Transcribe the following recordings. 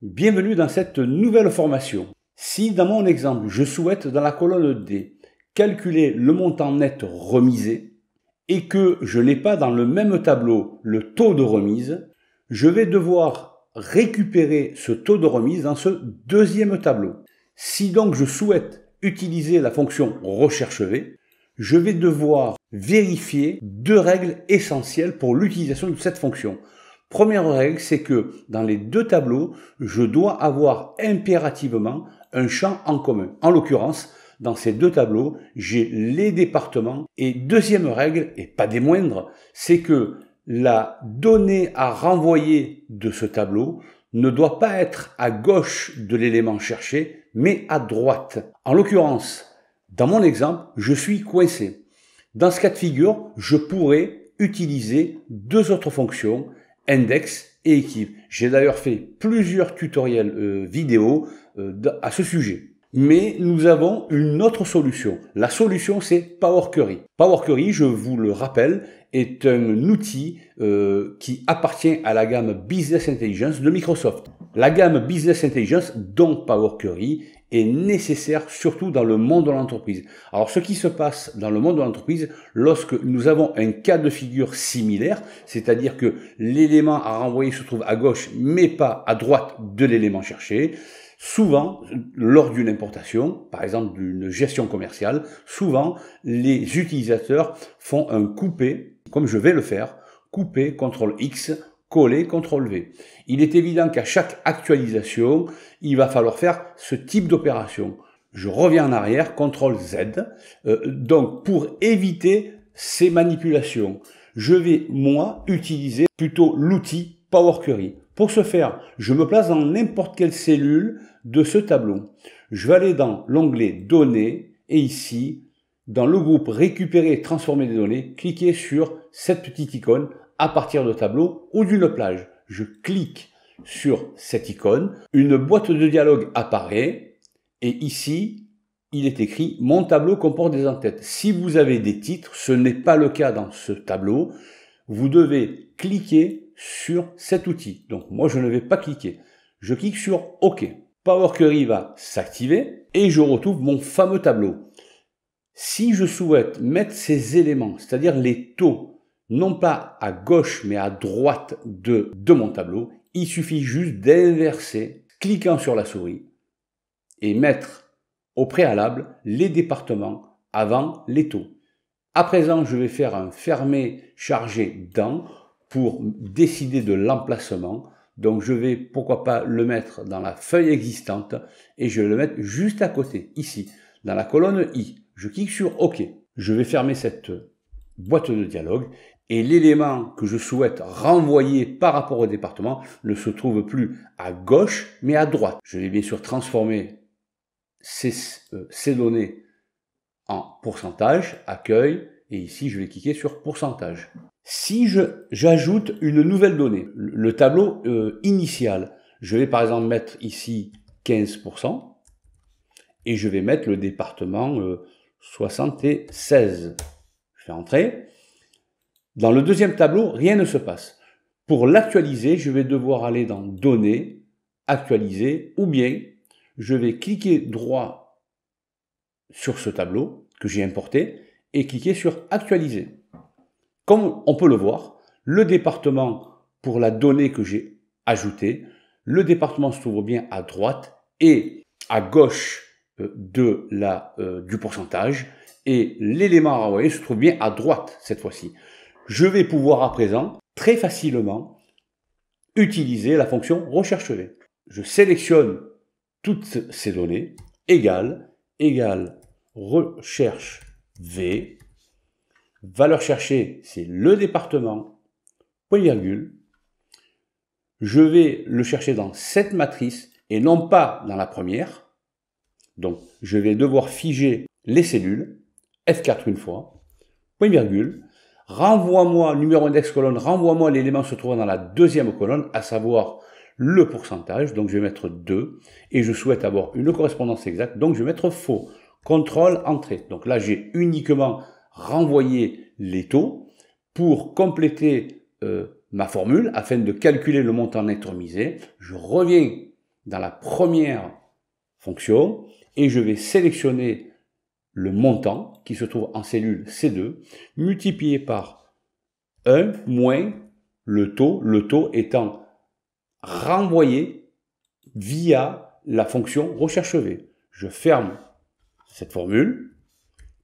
Bienvenue dans cette nouvelle formation. Si dans mon exemple, je souhaite dans la colonne D calculer le montant net remisé et que je n'ai pas dans le même tableau le taux de remise, je vais devoir récupérer ce taux de remise dans ce deuxième tableau. Si donc je souhaite utiliser la fonction recherche V, je vais devoir vérifier deux règles essentielles pour l'utilisation de cette fonction. Première règle, c'est que dans les deux tableaux, je dois avoir impérativement un champ en commun. En l'occurrence, dans ces deux tableaux, j'ai les départements. Et deuxième règle, et pas des moindres, c'est que la donnée à renvoyer de ce tableau ne doit pas être à gauche de l'élément cherché, mais à droite. En l'occurrence, dans mon exemple, je suis coincé. Dans ce cas de figure, je pourrais utiliser deux autres fonctions, index et équipe. J'ai d'ailleurs fait plusieurs tutoriels euh, vidéo euh, à ce sujet. Mais nous avons une autre solution. La solution, c'est Power Query. Power Query, je vous le rappelle, est un outil euh, qui appartient à la gamme Business Intelligence de Microsoft. La gamme Business Intelligence, dont Power Query, est nécessaire surtout dans le monde de l'entreprise. Alors ce qui se passe dans le monde de l'entreprise lorsque nous avons un cas de figure similaire, c'est-à-dire que l'élément à renvoyer se trouve à gauche mais pas à droite de l'élément cherché, Souvent, lors d'une importation, par exemple d'une gestion commerciale, souvent les utilisateurs font un coupé, comme je vais le faire, coupé CTRL X, coller CTRL V. Il est évident qu'à chaque actualisation, il va falloir faire ce type d'opération. Je reviens en arrière, CTRL Z, euh, donc pour éviter ces manipulations je vais moi utiliser plutôt l'outil Power Query. Pour ce faire, je me place dans n'importe quelle cellule de ce tableau. Je vais aller dans l'onglet Données et ici, dans le groupe Récupérer et transformer des données, cliquez sur cette petite icône à partir de tableau ou d'une plage. Je clique sur cette icône, une boîte de dialogue apparaît et ici, il est écrit Mon tableau comporte des entêtes. Si vous avez des titres, ce n'est pas le cas dans ce tableau, vous devez cliquer sur cet outil. Donc moi, je ne vais pas cliquer. Je clique sur OK. Power Query va s'activer et je retrouve mon fameux tableau. Si je souhaite mettre ces éléments, c'est-à-dire les taux, non pas à gauche mais à droite de, mon tableau, il suffit juste d'inverser, cliquant sur la souris, et mettre au préalable les départements avant les taux. À présent, je vais faire un fermé chargé dans pour décider de l'emplacement. Donc je vais, pourquoi pas, le mettre dans la feuille existante et je vais le mettre juste à côté, ici, dans la colonne I. Je clique sur OK. Je vais fermer cette boîte de dialogue et l'élément que je souhaite renvoyer par rapport au département ne se trouve plus à gauche mais à droite. Je vais bien sûr transformer euh, ces, données en pourcentage, accueil, et ici je vais cliquer sur pourcentage. Si j'ajoute une nouvelle donnée, le tableau euh, initial, je vais par exemple mettre ici 15% et je vais mettre le département 76. Euh, je fais entrer. Dans le deuxième tableau, rien ne se passe. Pour l'actualiser, je vais devoir aller dans Données, Actualiser, ou bien je vais cliquer droit sur ce tableau que j'ai importé et cliquer sur Actualiser. Comme on peut le voir, le département pour la donnée que j'ai ajoutée, le département se trouve bien à droite et à gauche euh, de la, euh, du pourcentage et l'élément à se trouve bien à droite cette fois-ci. Je vais pouvoir à présent très facilement utiliser la fonction recherche V. Je sélectionne toutes ces données, égale, égale, recherche V, Valeur cherchée, c'est le département, point virgule. Je vais le chercher dans cette matrice et non pas dans la première. Donc, je vais devoir figer les cellules, F4 une fois, point virgule. Renvoie-moi, numéro index colonne, renvoie-moi l'élément se trouvant dans la deuxième colonne, à savoir le pourcentage, donc je vais mettre 2, et je souhaite avoir une correspondance exacte, donc je vais mettre faux. Contrôle, entrée. Donc là, j'ai uniquement renvoyer les taux pour compléter euh, ma formule afin de calculer le montant net remisé. Je reviens dans la première fonction et je vais sélectionner le montant qui se trouve en cellule C2 multiplié par 1 moins le taux, le taux étant renvoyé via la fonction recherche V. Je ferme cette formule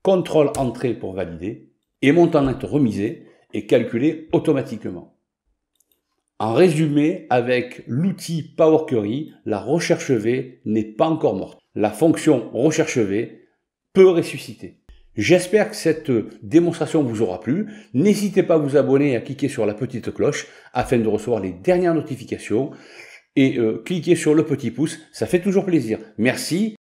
contrôle entrée pour valider, et montant net remisé est calculé automatiquement. En résumé, avec l'outil Power Query, la recherche V n'est pas encore morte. La fonction recherche V peut ressusciter. J'espère que cette démonstration vous aura plu. N'hésitez pas à vous abonner et à cliquer sur la petite cloche afin de recevoir les dernières notifications. Et euh, cliquez sur le petit pouce, ça fait toujours plaisir. Merci.